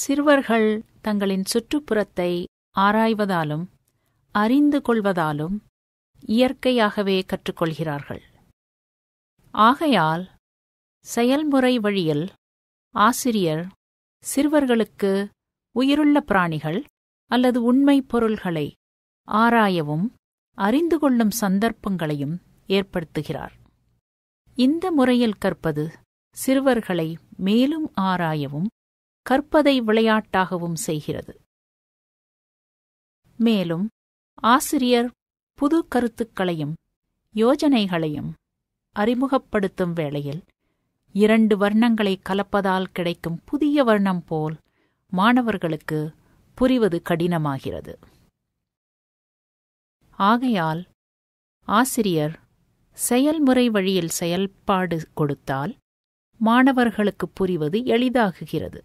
சிறுவர்கள் தங்களின் சுற்றுப்புறத்தை ஆராய்வதாலும் அறிந்து கொள்வதாலும் இயற்கையாகவே கற்றுக்கொள்கிறார்கள் ஆகையால் செயல்முறை வழியில் ஆசிரியர் சிறுவர்களுக்கு உயிருள்ள பிராணிகள் அல்லது உண்மை பொருள்களை ஆராயவும் அறிந்து கொள்ளும் சந்தர்ப்பங்களையும் ஏற்படுத்துகிறார் இந்த முறையில் கற்பது சிறுவர்களை மேலும் ஆராயவும் கற்பதை விளையாட்டாகவும் செய்கிறது மேலும் ஆசிரியர் புது கருத்துக்களையும் யோஜனைகளையும் அறிமுகப்படுத்தும் வேளையில் இரண்டு வர்ணங்களை கலப்பதால் கிடைக்கும் புதிய வர்ணம் போல் மாணவர்களுக்கு புரிவது கடினமாகிறது ஆகையால் ஆசிரியர் செயல்முறை வழியில் செயல்பாடு கொடுத்தால் மாணவர்களுக்கு புரிவது எளிதாகுகிறது